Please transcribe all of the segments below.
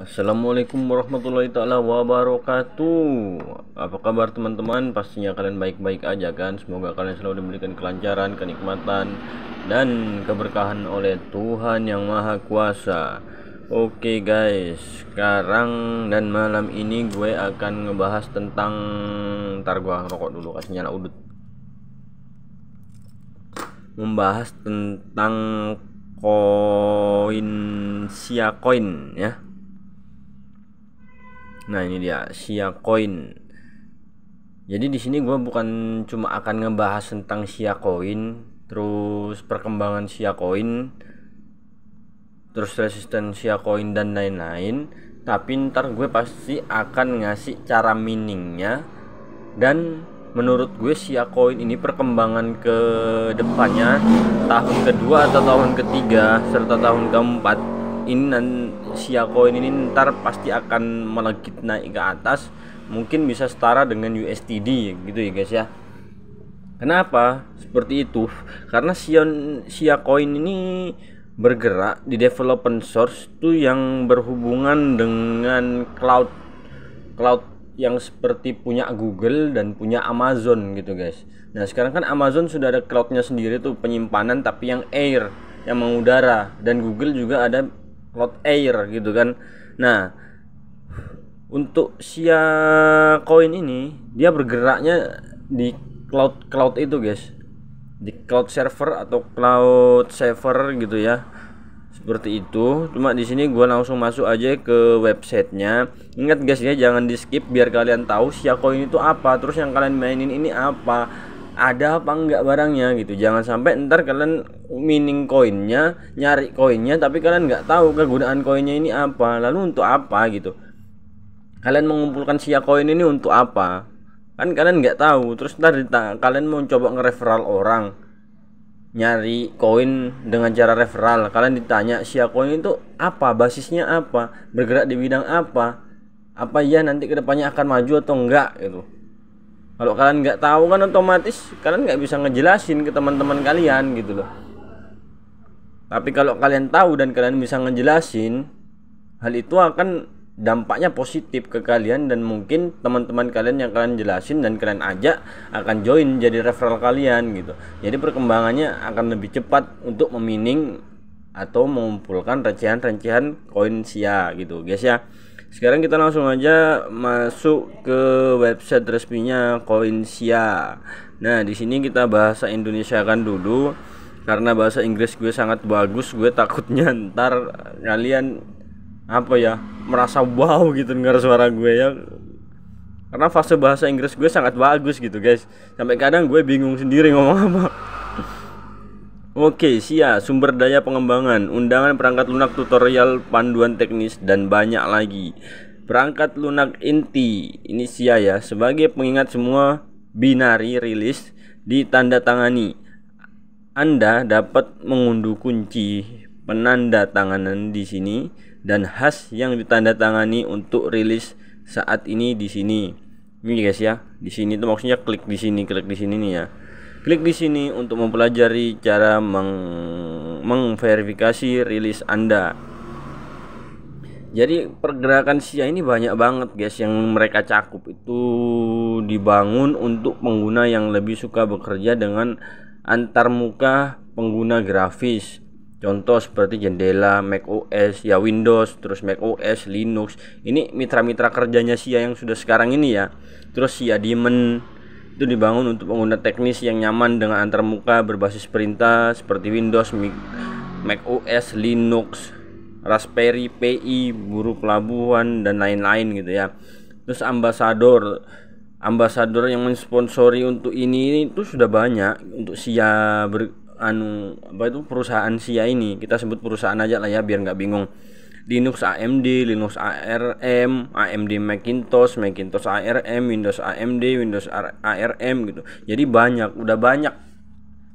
Assalamualaikum warahmatullahi taala wabarakatuh. Apa kabar teman-teman? Pastinya kalian baik-baik aja kan? Semoga kalian selalu diberikan kelancaran, kenikmatan dan keberkahan oleh Tuhan yang Maha Kuasa. Oke guys, sekarang dan malam ini gue akan ngebahas tentang ntar gue rokok dulu kasih nyala udut. Membahas tentang koin sia koin ya Nah ini dia Sia Coin. Jadi di sini gue bukan cuma akan ngebahas tentang Sia Coin, terus perkembangan Sia Coin, terus resisten Shia Coin dan lain-lain. Tapi ntar gue pasti akan ngasih cara miningnya dan menurut gue Sia Coin ini perkembangan ke depannya tahun kedua atau tahun ketiga serta tahun keempat ini nan siakoin ini ntar pasti akan melejit naik ke atas mungkin bisa setara dengan USDD gitu ya guys ya kenapa seperti itu karena Sion siakoin ini bergerak di development source itu yang berhubungan dengan cloud cloud yang seperti punya Google dan punya Amazon gitu guys. Nah sekarang kan Amazon sudah ada cloudnya sendiri tuh penyimpanan tapi yang air yang mengudara dan Google juga ada cloud air gitu kan nah untuk Sia koin ini dia bergeraknya di cloud cloud itu guys di cloud server atau cloud server gitu ya seperti itu cuma di sini gua langsung masuk aja ke websitenya ingat guys ya jangan di skip biar kalian tahu Sia koin itu apa terus yang kalian mainin ini apa ada apa enggak barangnya gitu jangan sampai ntar kalian mining koinnya nyari koinnya tapi kalian nggak tahu kegunaan koinnya ini apa lalu untuk apa gitu kalian mengumpulkan sia koin ini untuk apa kan kalian nggak tahu terus ntar kalian mau coba nge referral orang nyari koin dengan cara referral kalian ditanya sia koin itu apa basisnya apa bergerak di bidang apa apa ya nanti kedepannya akan maju atau enggak gitu kalau kalian nggak tahu kan otomatis kalian nggak bisa ngejelasin ke teman-teman kalian gitu loh tapi kalau kalian tahu dan kalian bisa ngejelasin hal itu akan dampaknya positif ke kalian dan mungkin teman-teman kalian yang kalian jelasin dan kalian ajak akan join jadi referral kalian gitu jadi perkembangannya akan lebih cepat untuk memining atau mengumpulkan recehan-recehan koin sia gitu guys ya sekarang kita langsung aja masuk ke website resminya Coinsia. Nah, di sini kita bahasa Indonesia kan dulu karena bahasa Inggris gue sangat bagus, gue takutnya ntar kalian apa ya merasa wow gitu dengar suara gue ya karena fase bahasa Inggris gue sangat bagus gitu guys sampai kadang gue bingung sendiri ngomong apa Oke, SIA, sumber daya pengembangan, undangan perangkat lunak tutorial panduan teknis dan banyak lagi. Perangkat lunak inti, ini SIA ya, sebagai pengingat semua binari rilis ditandatangani. Anda dapat mengunduh kunci penanda tanganan di sini dan khas yang ditandatangani untuk rilis saat ini di sini. Ini guys ya, di sini tuh maksudnya klik di sini, klik di sini nih ya. Klik di sini untuk mempelajari cara meng mengverifikasi rilis Anda. Jadi pergerakan SIA ini banyak banget guys yang mereka cakup itu dibangun untuk pengguna yang lebih suka bekerja dengan antarmuka pengguna grafis. Contoh seperti jendela, Mac OS, ya Windows, terus Mac OS, Linux. Ini mitra-mitra kerjanya SIA yang sudah sekarang ini ya. Terus SIA Demon, itu dibangun untuk pengguna teknis yang nyaman dengan antarmuka berbasis perintah seperti Windows, Mac OS, Linux, Raspberry PI, buruh pelabuhan dan lain-lain gitu ya. Terus ambasador, ambasador yang mensponsori untuk ini itu sudah banyak untuk Sia ber, anu apa itu perusahaan Sia ini. Kita sebut perusahaan aja lah ya biar nggak bingung Linux AMD, Linux ARM, AMD Macintosh, Macintosh ARM, Windows AMD, Windows ARM gitu. Jadi banyak, udah banyak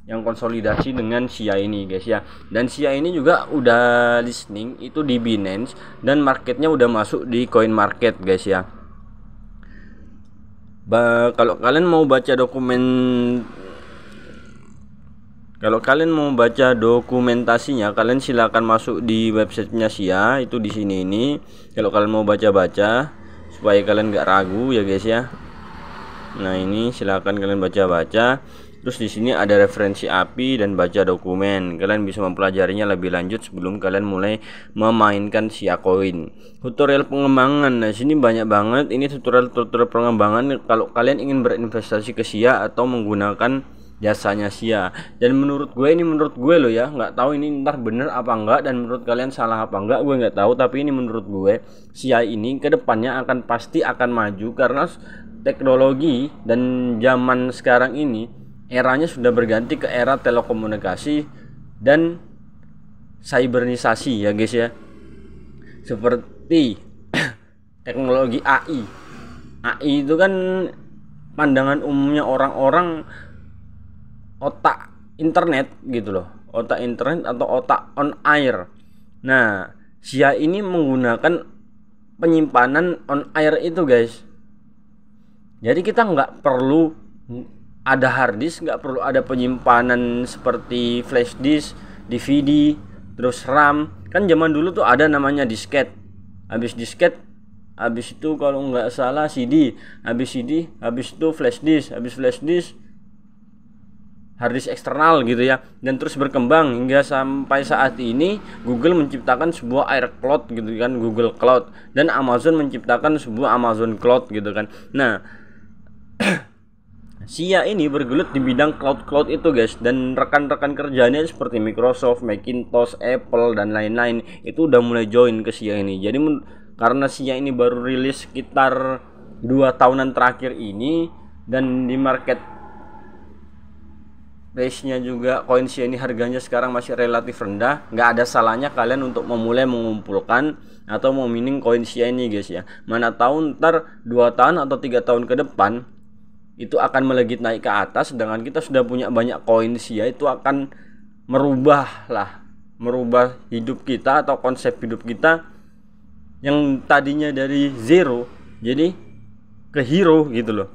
yang konsolidasi dengan SIA ini guys ya. Dan SIA ini juga udah listening itu di Binance dan marketnya udah masuk di Coin Market guys ya. Ba kalau kalian mau baca dokumen kalau kalian mau baca dokumentasinya, kalian silahkan masuk di websitenya Sia itu di sini ini. Kalau kalian mau baca-baca supaya kalian gak ragu ya guys ya. Nah ini silahkan kalian baca-baca. Terus di sini ada referensi API dan baca dokumen. Kalian bisa mempelajarinya lebih lanjut sebelum kalian mulai memainkan Sia Coin. Tutorial pengembangan. Nah, sini banyak banget ini tutorial-tutorial pengembangan kalau kalian ingin berinvestasi ke Sia atau menggunakan jasanya sia dan menurut gue ini menurut gue lo ya nggak tahu ini ntar bener apa enggak dan menurut kalian salah apa enggak gue nggak tahu tapi ini menurut gue sia ini kedepannya akan pasti akan maju karena teknologi dan zaman sekarang ini eranya sudah berganti ke era telekomunikasi dan cybernisasi ya guys ya seperti teknologi AI AI itu kan pandangan umumnya orang-orang otak internet gitu loh otak internet atau otak on air nah Sia ini menggunakan penyimpanan on air itu guys jadi kita nggak perlu ada hard disk nggak perlu ada penyimpanan seperti flash disk DVD terus RAM kan zaman dulu tuh ada namanya disket habis disket habis itu kalau nggak salah CD habis CD habis itu flash disk habis flash disk harddisk eksternal gitu ya dan terus berkembang hingga sampai saat ini Google menciptakan sebuah Air Cloud gitu kan Google Cloud dan Amazon menciptakan sebuah Amazon Cloud gitu kan nah Sia ini bergelut di bidang cloud-cloud itu guys dan rekan-rekan kerjanya seperti Microsoft, Macintosh, Apple dan lain-lain itu udah mulai join ke Sia ini. Jadi karena Sia ini baru rilis sekitar dua tahunan terakhir ini dan di market range-nya juga koin ini harganya sekarang masih relatif rendah nggak ada salahnya kalian untuk memulai mengumpulkan atau mau mining koin ini guys ya mana tahun ntar 2 tahun atau tiga tahun ke depan itu akan melegit naik ke atas Dengan kita sudah punya banyak koin koinsia itu akan merubah lah merubah hidup kita atau konsep hidup kita yang tadinya dari zero jadi ke hero gitu loh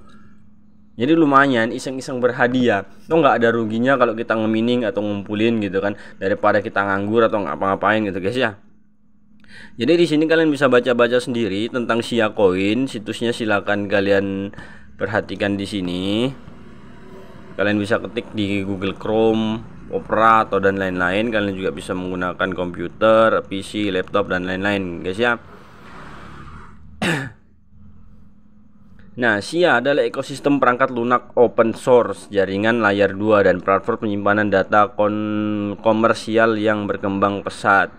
jadi lumayan iseng-iseng berhadiah. Tuh nggak ada ruginya kalau kita ngemining atau ngumpulin gitu kan daripada kita nganggur atau ngapa-ngapain gitu guys ya. Jadi di sini kalian bisa baca-baca sendiri tentang Sia Coin, situsnya silahkan kalian perhatikan di sini. Kalian bisa ketik di Google Chrome, Opera atau dan lain-lain. Kalian juga bisa menggunakan komputer, PC, laptop dan lain-lain guys ya. Nah, SIA adalah ekosistem perangkat lunak open source, jaringan layar 2 dan platform penyimpanan data komersial yang berkembang pesat.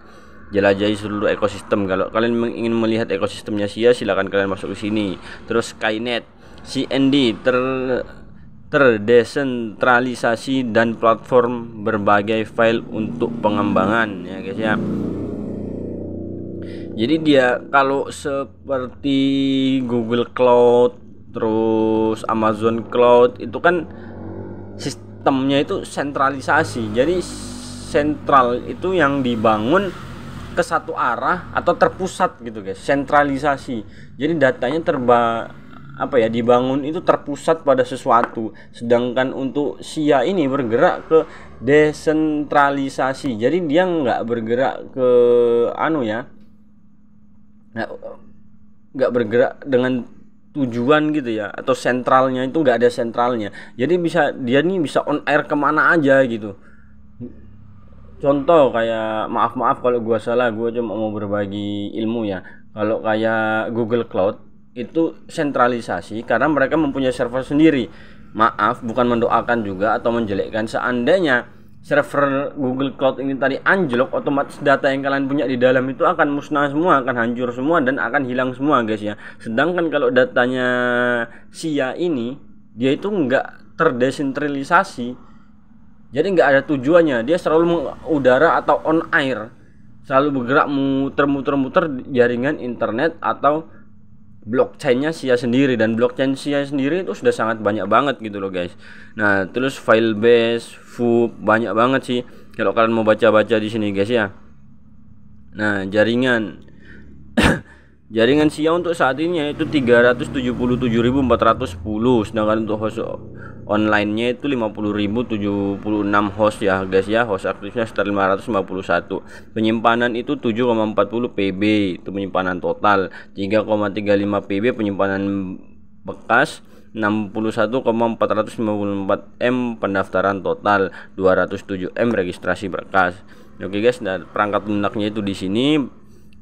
Jelajahi seluruh ekosistem. Kalau kalian ingin melihat ekosistemnya SIA, silakan kalian masuk ke sini. Terus Skynet, CND ter terdesentralisasi dan platform berbagai file untuk pengembangan ya guys ya jadi dia kalau seperti Google Cloud terus Amazon Cloud itu kan sistemnya itu sentralisasi jadi sentral itu yang dibangun ke satu arah atau terpusat gitu guys sentralisasi jadi datanya terba apa ya dibangun itu terpusat pada sesuatu sedangkan untuk SIA ini bergerak ke desentralisasi jadi dia nggak bergerak ke anu ya nggak bergerak dengan tujuan gitu ya atau sentralnya itu nggak ada sentralnya jadi bisa dia nih bisa on air kemana aja gitu contoh kayak maaf maaf kalau gua salah gua cuma mau berbagi ilmu ya kalau kayak Google Cloud itu sentralisasi karena mereka mempunyai server sendiri maaf bukan mendoakan juga atau menjelekkan seandainya server Google Cloud ini tadi anjlok, otomatis data yang kalian punya di dalam itu akan musnah semua, akan hancur semua dan akan hilang semua guys ya. Sedangkan kalau datanya SIA ini, dia itu enggak terdesentralisasi. Jadi enggak ada tujuannya, dia selalu udara atau on air. Selalu bergerak muter-muter-muter jaringan internet atau blockchainnya Sia sendiri dan blockchain Sia sendiri itu sudah sangat banyak banget gitu loh guys. Nah terus file base, full banyak banget sih kalau kalian mau baca-baca di sini guys ya. Nah jaringan jaringan Sia untuk saat ini itu 377.410 sedangkan untuk host onlinenya itu 50.076 host ya guys ya host aktifnya sekitar 551 penyimpanan itu 7,40 PB itu penyimpanan total 3,35 PB penyimpanan bekas 61,454 M pendaftaran total 207 M registrasi berkas oke guys dan nah, perangkat lunaknya itu di sini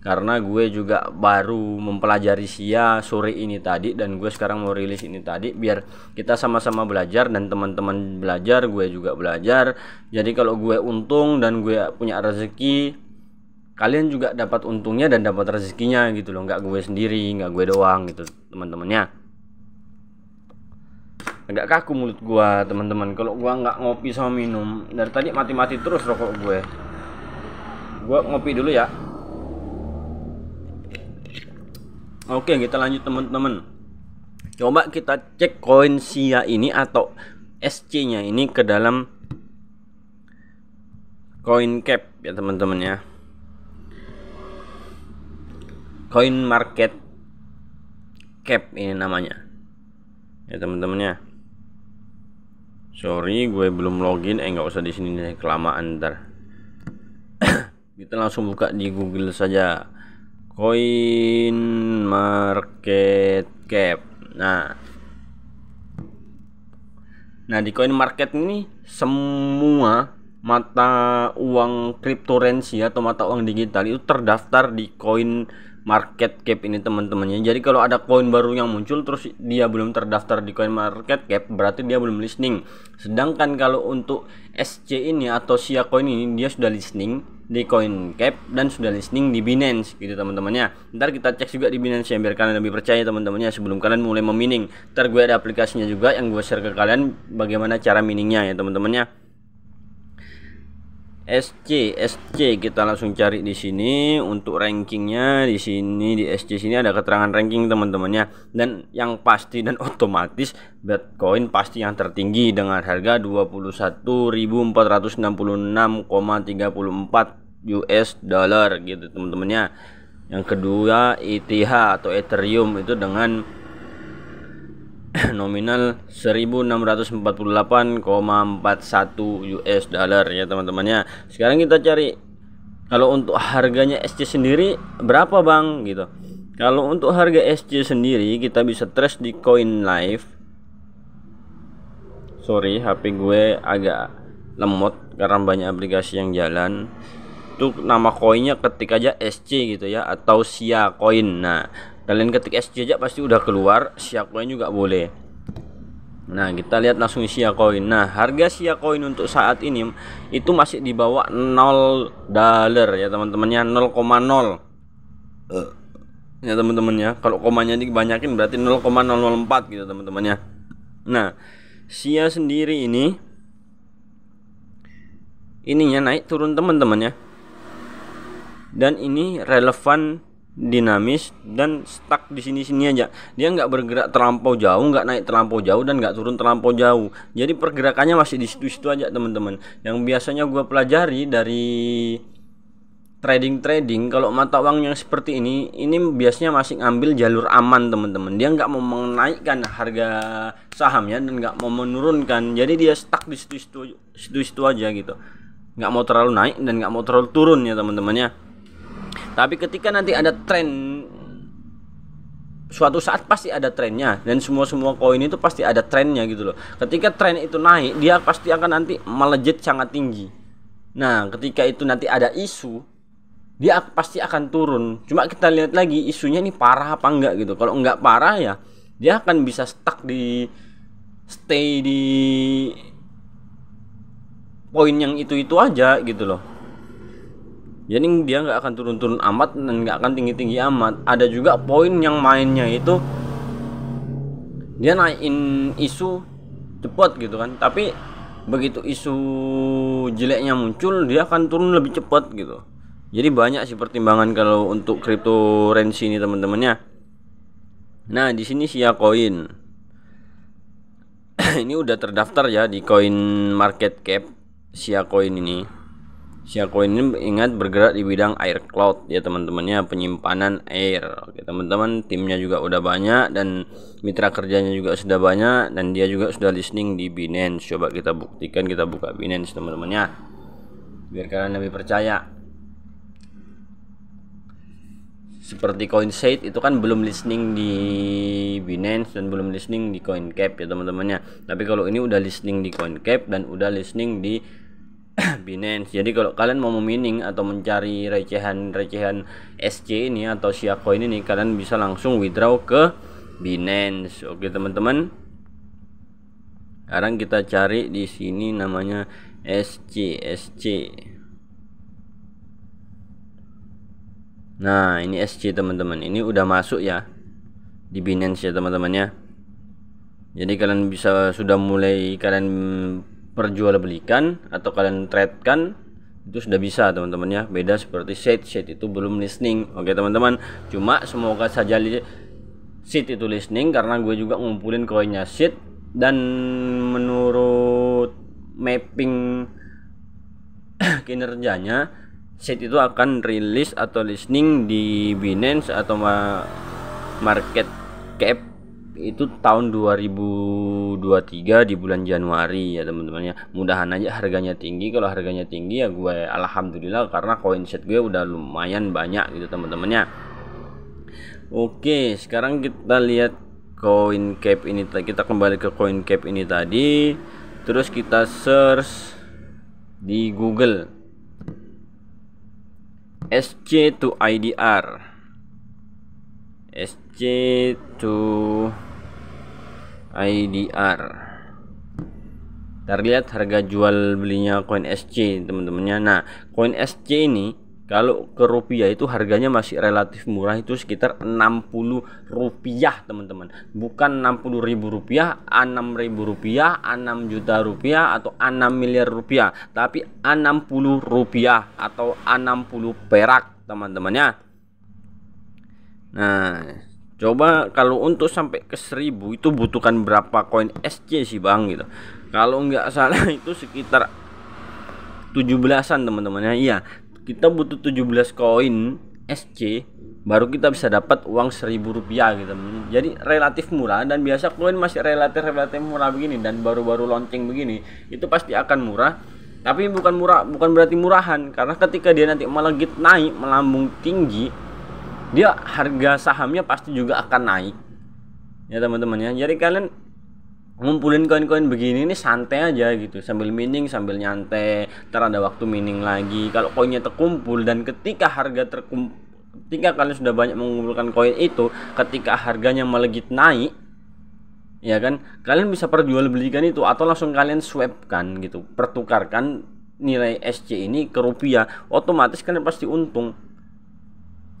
karena gue juga baru mempelajari SIA sore ini tadi dan gue sekarang mau rilis ini tadi biar kita sama-sama belajar dan teman-teman belajar gue juga belajar jadi kalau gue untung dan gue punya rezeki kalian juga dapat untungnya dan dapat rezekinya gitu loh nggak gue sendiri nggak gue doang gitu teman-temannya agak kaku mulut gue teman-teman kalau gue nggak ngopi sama minum dari tadi mati-mati terus rokok gue Gue ngopi dulu ya Oke, kita lanjut teman-teman. Coba kita cek koin SIA ini atau SC-nya ini ke dalam koin cap ya teman-teman ya. Coin market cap ini namanya. Ya teman-teman ya. Sorry, gue belum login. Eh, usah di sini kelamaan ntar. kita langsung buka di Google saja. Coin market cap. Nah, nah di coin market ini semua mata uang cryptocurrency atau mata uang digital itu terdaftar di coin market cap ini teman-temannya jadi kalau ada koin baru yang muncul terus dia belum terdaftar di coin market cap berarti dia belum listening sedangkan kalau untuk SC ini atau SIA coin ini dia sudah listening di cap dan sudah listening di Binance gitu teman-temannya. Ntar kita cek juga di Binance ya biar kalian lebih percaya teman-temannya sebelum kalian mulai memining. Ntar gue ada aplikasinya juga yang gue share ke kalian bagaimana cara miningnya ya teman-temannya. SC SC kita langsung cari di sini untuk rankingnya di sini di SC sini ada keterangan ranking teman-temannya dan yang pasti dan otomatis Bitcoin pasti yang tertinggi dengan harga 21.466,34 US dollar gitu teman-temannya yang kedua ETH atau Ethereum itu dengan nominal 1648,41 US dollar ya teman-temannya sekarang kita cari kalau untuk harganya SC sendiri berapa Bang gitu kalau untuk harga SC sendiri kita bisa trace di coin live sorry HP gue agak lemot karena banyak aplikasi yang jalan itu nama koinnya ketik aja SC gitu ya atau SIA koin nah kalian ketik SC aja pasti udah keluar SIA koin juga boleh nah kita lihat langsung SIA koin nah harga SIA koin untuk saat ini itu masih di bawah 0 dollar ya teman-temannya 0,0 ya teman-temannya kalau komanya dibanyakin berarti 0,004 gitu teman-temannya nah SIA sendiri ini ininya naik turun teman-teman ya dan ini relevan dinamis dan stuck di sini sini aja dia nggak bergerak terlampau jauh nggak naik terlampau jauh dan nggak turun terlampau jauh jadi pergerakannya masih di situ situ aja teman-teman yang biasanya gue pelajari dari trading trading kalau mata uang yang seperti ini ini biasanya masih ngambil jalur aman teman-teman dia nggak mau menaikkan harga sahamnya dan nggak mau menurunkan jadi dia stuck di situ situ situ, situ aja gitu nggak mau terlalu naik dan nggak mau terlalu turun ya teman-temannya tapi ketika nanti ada tren suatu saat pasti ada trennya dan semua semua koin itu pasti ada trennya gitu loh. Ketika tren itu naik, dia pasti akan nanti melejit sangat tinggi. Nah, ketika itu nanti ada isu, dia pasti akan turun. Cuma kita lihat lagi isunya ini parah apa enggak gitu. Kalau enggak parah ya, dia akan bisa stuck di stay di poin yang itu-itu aja gitu loh jadi ya, dia nggak akan turun-turun amat dan nggak akan tinggi-tinggi amat ada juga poin yang mainnya itu dia naikin isu cepat gitu kan tapi begitu isu jeleknya muncul dia akan turun lebih cepat gitu jadi banyak sih pertimbangan kalau untuk cryptocurrency ini teman-temannya nah di sini sia koin ini udah terdaftar ya di coin market cap sia koin ini Siakoin ini ingat bergerak di bidang air cloud ya teman-temannya penyimpanan air. Oke teman-teman timnya juga udah banyak dan mitra kerjanya juga sudah banyak dan dia juga sudah listening di Binance. Coba kita buktikan kita buka Binance teman-temannya biar kalian lebih percaya. Seperti CoinSite itu kan belum listening di Binance dan belum listening di CoinCap ya teman-temannya. Tapi kalau ini udah listening di CoinCap dan udah listening di Binance. Jadi kalau kalian mau memining atau mencari recehan-recehan SC ini atau siakoin ini kalian bisa langsung withdraw ke Binance. Oke, teman-teman. Sekarang kita cari di sini namanya SC SC. Nah, ini SC teman-teman. Ini udah masuk ya di Binance ya teman-teman ya. Jadi kalian bisa sudah mulai kalian perjualbelikan atau kalian trade kan itu sudah bisa teman-teman ya beda seperti set set itu belum listening oke teman-teman cuma semoga saja set itu listening karena gue juga ngumpulin koinnya set dan menurut mapping kinerjanya set itu akan rilis atau listening di Binance atau market cap itu tahun 2023 di bulan Januari ya teman-teman ya mudahan aja harganya tinggi kalau harganya tinggi ya gue alhamdulillah karena koin set gue udah lumayan banyak gitu teman teman ya oke sekarang kita lihat koin cap ini kita kembali ke koin cap ini tadi terus kita search di Google SC to IDR SC to IDR kita lihat harga jual belinya koin SC teman-temannya nah koin SC ini kalau ke rupiah itu harganya masih relatif murah itu sekitar 60 rupiah teman-teman bukan 60 ribu rupiah 6 ribu rupiah 6 juta rupiah atau 6 miliar rupiah tapi 60 rupiah atau 60 perak teman-temannya nah Coba kalau untuk sampai ke 1000 itu butuhkan berapa koin SC sih Bang gitu. Kalau nggak salah itu sekitar 17-an teman-teman ya. Iya, kita butuh 17 koin SC baru kita bisa dapat uang seribu rupiah gitu. Jadi relatif murah dan biasa koin masih relatif relatif murah begini dan baru-baru launching begini itu pasti akan murah tapi bukan murah bukan berarti murahan karena ketika dia nanti malah git naik melambung tinggi dia harga sahamnya pasti juga akan naik ya teman-teman ya jadi kalian ngumpulin koin-koin begini ini santai aja gitu sambil mining sambil nyantai ntar ada waktu mining lagi kalau koinnya terkumpul dan ketika harga terkumpul ketika kalian sudah banyak mengumpulkan koin itu ketika harganya melegit naik ya kan kalian bisa perjualbelikan itu atau langsung kalian swap kan gitu pertukarkan nilai SC ini ke rupiah otomatis kalian pasti untung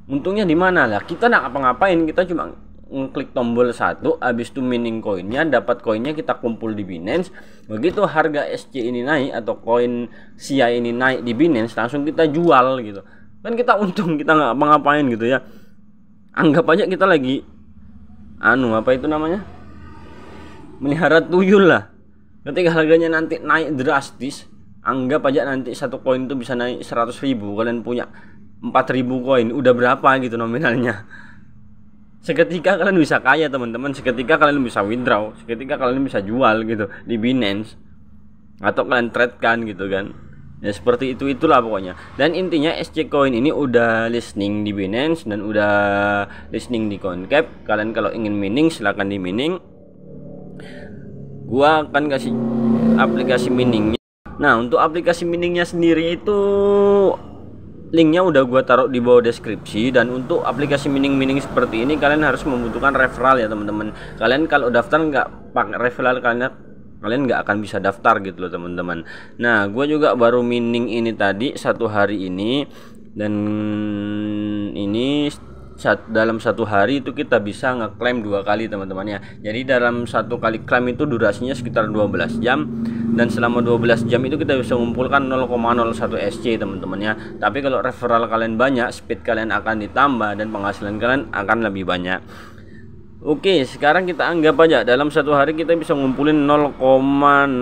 untungnya di mana lah kita nak apa-ngapain kita cuma ngeklik tombol satu habis itu mining koinnya dapat koinnya kita kumpul di Binance begitu harga SC ini naik atau koin SIA ini naik di Binance langsung kita jual gitu kan kita untung kita nggak apa ngapain gitu ya anggap aja kita lagi anu apa itu namanya melihara tuyul lah ketika harganya nanti naik drastis anggap aja nanti satu koin itu bisa naik seratus ribu kalian punya 4000 koin udah berapa gitu nominalnya seketika kalian bisa kaya teman-teman seketika kalian bisa withdraw seketika kalian bisa jual gitu di Binance atau kalian trade kan gitu kan ya seperti itu itulah pokoknya dan intinya SC Coin ini udah listening di Binance dan udah listening di CoinCap kalian kalau ingin mining silahkan di mining gua akan kasih aplikasi miningnya nah untuk aplikasi miningnya sendiri itu linknya udah gue taruh di bawah deskripsi dan untuk aplikasi mining-mining seperti ini kalian harus membutuhkan referral ya teman-teman kalian kalau daftar nggak pakai referral kalian kalian nggak akan bisa daftar gitu loh teman-teman nah gue juga baru mining ini tadi satu hari ini dan ini sat, dalam satu hari itu kita bisa ngeklaim dua kali teman-temannya jadi dalam satu kali klaim itu durasinya sekitar 12 jam dan selama 12 jam itu kita bisa mengumpulkan 0,01 SC teman-temannya tapi kalau referral kalian banyak speed kalian akan ditambah dan penghasilan kalian akan lebih banyak Oke, sekarang kita anggap aja dalam satu hari kita bisa ngumpulin 0,01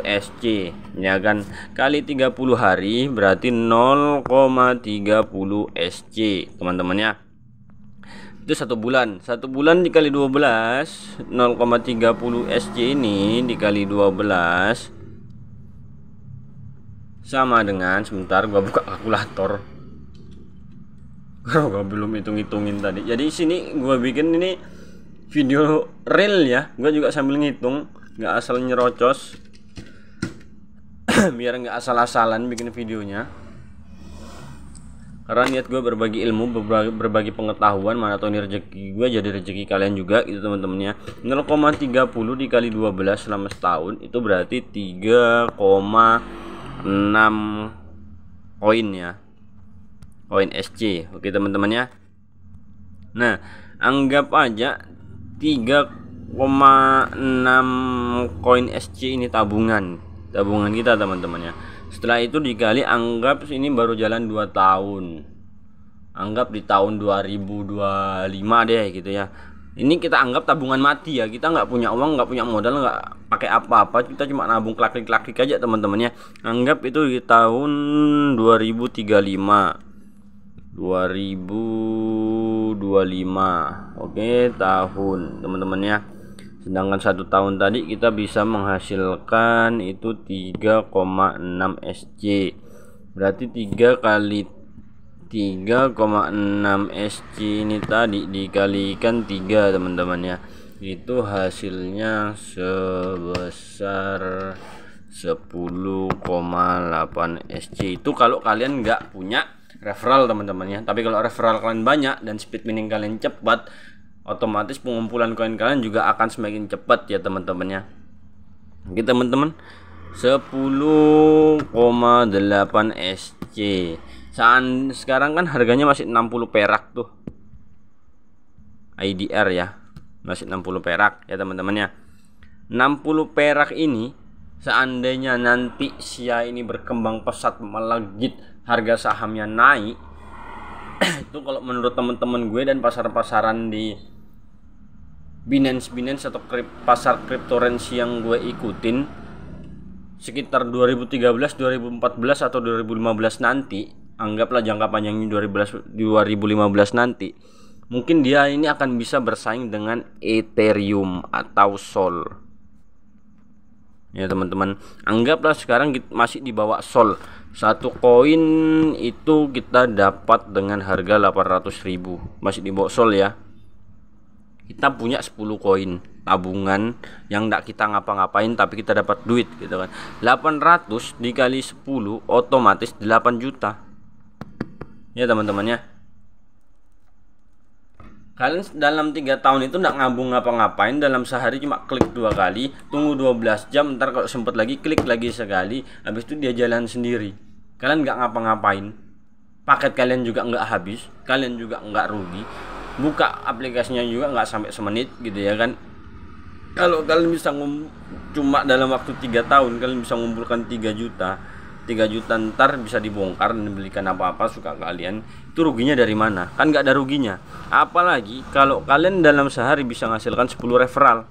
SC, ya kan? Kali 30 hari berarti 0,30 SC, teman temannya itu satu bulan satu bulan dikali 12 0,30 SC ini dikali 12 sama dengan sebentar gua buka kalkulator gua belum hitung-hitungin tadi jadi sini gua bikin ini video real ya gua juga sambil ngitung nggak asal nyerocos biar nggak asal-asalan bikin videonya karena niat gue berbagi ilmu berbagi, berbagi pengetahuan ini rezeki gue jadi rezeki kalian juga itu teman-temannya 0,30 dikali 12 selama setahun itu berarti 3,6 koin ya koin SC oke teman-temannya nah anggap aja 3,6 koin SC ini tabungan tabungan kita teman-temannya setelah itu digali anggap ini baru jalan 2 tahun. Anggap di tahun 2025 deh gitu ya. Ini kita anggap tabungan mati ya. Kita nggak punya uang, nggak punya modal, nggak pakai apa-apa. Kita cuma nabung klakrik klakrik aja teman-teman ya. Anggap itu di tahun 2035. 2025 oke tahun teman-teman ya sedangkan satu tahun tadi kita bisa menghasilkan itu 3,6 SC berarti 3 kali 3,6 SC ini tadi dikalikan 3 teman-teman ya itu hasilnya sebesar 10,8 SC itu kalau kalian nggak punya referral teman-teman ya tapi kalau referral kalian banyak dan speed mining kalian cepat otomatis pengumpulan koin kalian juga akan semakin cepat ya teman-temannya oke teman-teman 10,8 SC Saan, sekarang kan harganya masih 60 perak tuh IDR ya masih 60 perak ya teman-temannya 60 perak ini seandainya nanti SIA ini berkembang pesat melegit harga sahamnya naik itu kalau menurut teman-teman gue dan pasar-pasaran di Binance Binance atau krip, pasar cryptocurrency yang gue ikutin sekitar 2013, 2014 atau 2015 nanti, anggaplah jangka panjangnya 2015 2015 nanti, mungkin dia ini akan bisa bersaing dengan Ethereum atau Sol ya teman-teman anggaplah sekarang kita masih di bawah sol satu koin itu kita dapat dengan harga 800.000 masih di bawah sol ya kita punya 10 koin tabungan yang tidak kita ngapa-ngapain tapi kita dapat duit gitu kan 800 dikali 10 otomatis 8 juta ya teman temannya kalian dalam tiga tahun itu tidak ngabung ngapa-ngapain dalam sehari cuma klik dua kali tunggu 12 jam ntar kalau sempat lagi klik lagi sekali habis itu dia jalan sendiri kalian nggak ngapa-ngapain paket kalian juga nggak habis kalian juga nggak rugi buka aplikasinya juga nggak sampai semenit gitu ya kan kalau kalian bisa ngum cuma dalam waktu tiga tahun kalian bisa mengumpulkan 3 juta 3 juta ntar bisa dibongkar dan dibelikan apa-apa suka kalian itu ruginya dari mana kan nggak ada ruginya apalagi kalau kalian dalam sehari bisa menghasilkan 10 referral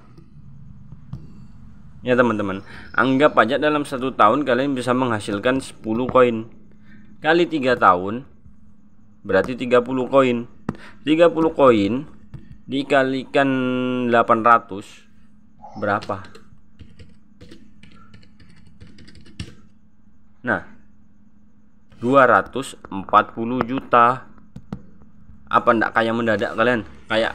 ya teman-teman anggap aja dalam satu tahun kalian bisa menghasilkan 10 koin kali tiga tahun berarti 30 koin 30 koin dikalikan 800 berapa? Nah, 240 juta. Apa ndak kayak mendadak kalian? Kayak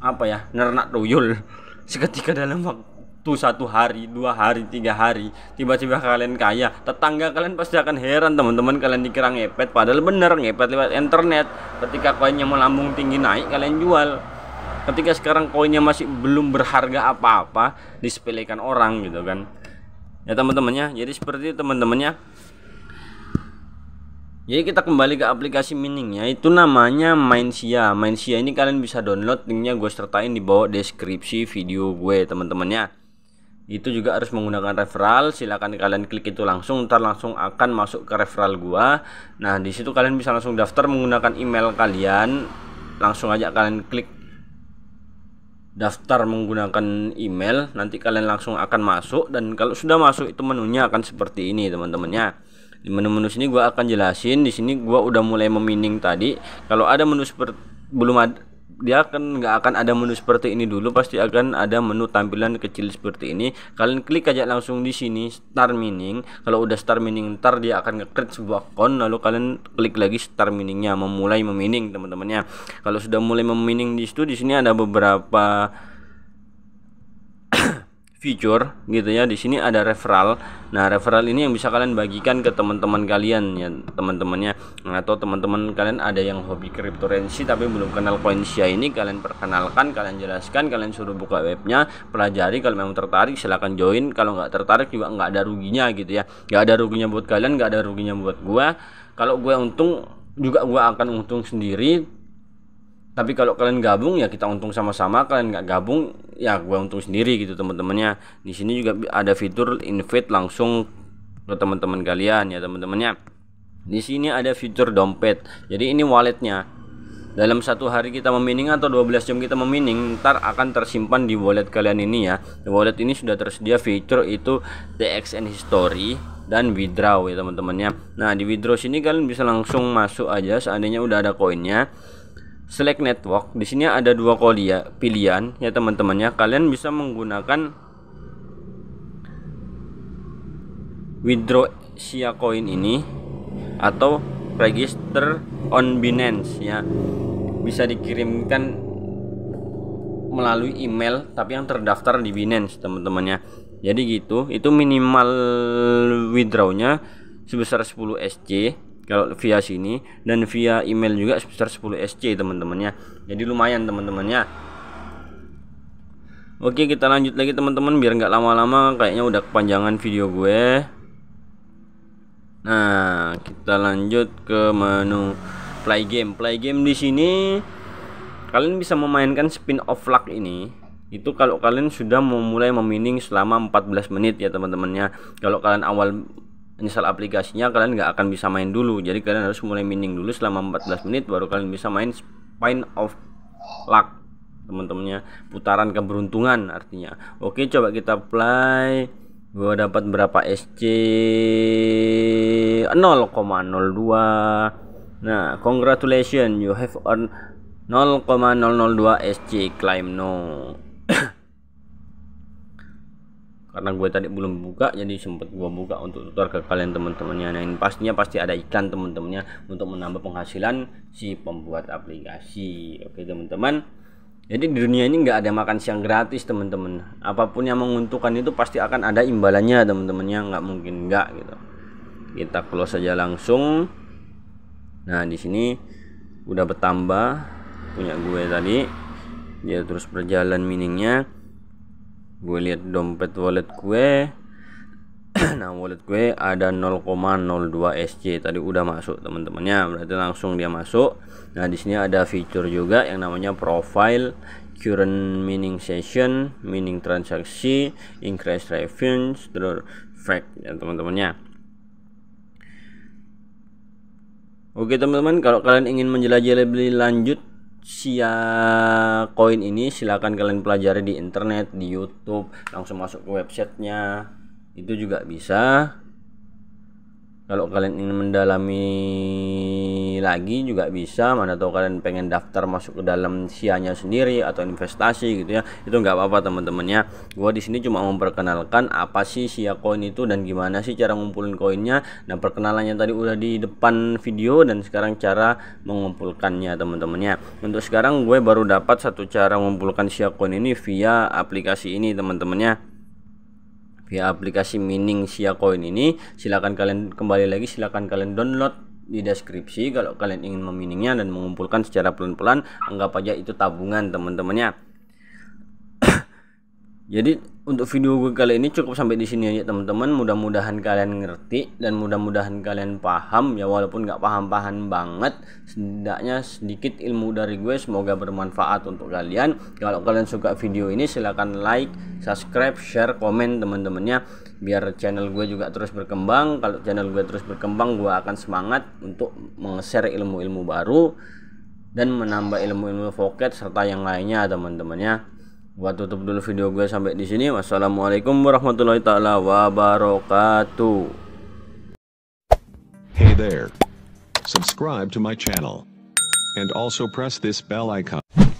apa ya? Nernak tuyul seketika dalam waktu waktu satu hari dua hari tiga hari tiba-tiba kalian kaya tetangga kalian pasti akan heran teman-teman kalian dikira ngepet padahal bener ngepet lewat internet ketika koinnya melambung tinggi naik kalian jual ketika sekarang koinnya masih belum berharga apa-apa disepelekan orang gitu kan ya teman-temannya jadi seperti teman-temannya jadi kita kembali ke aplikasi miningnya itu namanya Mindsia Mindsia ini kalian bisa download linknya gue sertain di bawah deskripsi video gue teman-temannya itu juga harus menggunakan referral silahkan kalian klik itu langsung ntar langsung akan masuk ke referral gua nah disitu kalian bisa langsung daftar menggunakan email kalian langsung aja kalian klik daftar menggunakan email nanti kalian langsung akan masuk dan kalau sudah masuk itu menunya akan seperti ini teman-temannya di menu-menu sini gua akan jelasin di sini gua udah mulai memining tadi kalau ada menu seperti belum ada dia akan nggak akan ada menu seperti ini dulu pasti akan ada menu tampilan kecil seperti ini kalian klik aja langsung di sini start mining kalau udah start mining ntar dia akan nge sebuah account lalu kalian klik lagi start miningnya memulai memining teman-temannya kalau sudah mulai memining di situ di sini ada beberapa feature gitu ya di sini ada referral nah referral ini yang bisa kalian bagikan ke teman-teman kalian ya teman-temannya nah, atau teman-teman kalian ada yang hobi cryptocurrency tapi belum kenal CoinSia ini kalian perkenalkan kalian jelaskan kalian suruh buka webnya pelajari kalau memang tertarik silahkan join kalau nggak tertarik juga nggak ada ruginya gitu ya nggak ada ruginya buat kalian nggak ada ruginya buat gua kalau gue untung juga gua akan untung sendiri tapi kalau kalian gabung ya kita untung sama-sama kalian nggak gabung ya gue untung sendiri gitu teman-temannya di sini juga ada fitur invite langsung ke teman-teman kalian ya teman-temannya di sini ada fitur dompet jadi ini walletnya dalam satu hari kita memining atau 12 jam kita memining ntar akan tersimpan di wallet kalian ini ya wallet ini sudah tersedia fitur itu TXN history dan withdraw ya teman-temannya nah di withdraw sini kalian bisa langsung masuk aja seandainya udah ada koinnya select network di sini ada dua kolia pilihan ya teman-temannya kalian bisa menggunakan withdraw Sia coin ini atau register on Binance ya bisa dikirimkan melalui email tapi yang terdaftar di Binance teman-temannya jadi gitu itu minimal withdrawnya sebesar 10 SC kalau via sini dan via email juga sebesar 10 SC teman-temannya jadi lumayan teman-temannya Oke kita lanjut lagi teman-teman biar nggak lama-lama kayaknya udah kepanjangan video gue Nah kita lanjut ke menu play game play game di sini kalian bisa memainkan spin of luck ini itu kalau kalian sudah memulai memining selama 14 menit ya teman-temannya kalau kalian awal install aplikasinya kalian nggak akan bisa main dulu jadi kalian harus mulai mining dulu selama 14 menit baru kalian bisa main spine of luck teman-temannya putaran keberuntungan artinya oke coba kita play gua dapat berapa SC 0,02 nah congratulations you have earned 0,002 SC climb no karena gue tadi belum buka jadi sempet gue buka untuk tutor ke kalian teman-temannya nah ini pastinya pasti ada ikan teman-temannya untuk menambah penghasilan si pembuat aplikasi oke teman-teman jadi di dunia ini nggak ada makan siang gratis teman-teman apapun yang menguntungkan itu pasti akan ada imbalannya teman-temannya nggak mungkin nggak gitu kita close saja langsung nah di sini udah bertambah punya gue tadi dia terus berjalan miningnya gue lihat dompet wallet gue nah wallet gue ada 0,02 SC tadi udah masuk teman-temannya berarti langsung dia masuk nah di sini ada fitur juga yang namanya profile current mining session mining transaksi increase reference terus fact ya teman-temannya oke teman-teman kalau kalian ingin menjelajahi lebih lanjut Sia Coin uh, ini silahkan kalian pelajari di internet, di YouTube, langsung masuk ke websitenya. Itu juga bisa kalau kalian ingin mendalami lagi juga bisa mana tahu kalian pengen daftar masuk ke dalam sianya sendiri atau investasi gitu ya itu nggak apa-apa teman teman ya gua di sini cuma memperkenalkan apa sih sia koin itu dan gimana sih cara ngumpulin koinnya dan nah, perkenalannya tadi udah di depan video dan sekarang cara mengumpulkannya teman teman ya untuk sekarang gue baru dapat satu cara mengumpulkan sia koin ini via aplikasi ini teman-temannya via aplikasi mining siakoin ini silakan kalian kembali lagi silakan kalian download di deskripsi kalau kalian ingin memininya dan mengumpulkan secara pelan-pelan anggap aja itu tabungan teman-temannya jadi untuk video gue kali ini cukup sampai di sini aja teman-teman. Mudah-mudahan kalian ngerti dan mudah-mudahan kalian paham ya walaupun nggak paham-paham banget, setidaknya sedikit ilmu dari gue semoga bermanfaat untuk kalian. Kalau kalian suka video ini silahkan like, subscribe, share, komen teman-temannya biar channel gue juga terus berkembang. Kalau channel gue terus berkembang, gue akan semangat untuk meng-share ilmu-ilmu baru dan menambah ilmu-ilmu voket serta yang lainnya teman-temannya gua tutup dulu video gue sampai di sini wassalamualaikum warahmatullahi taala wabarakatuh hey there subscribe to my channel and also press this bell icon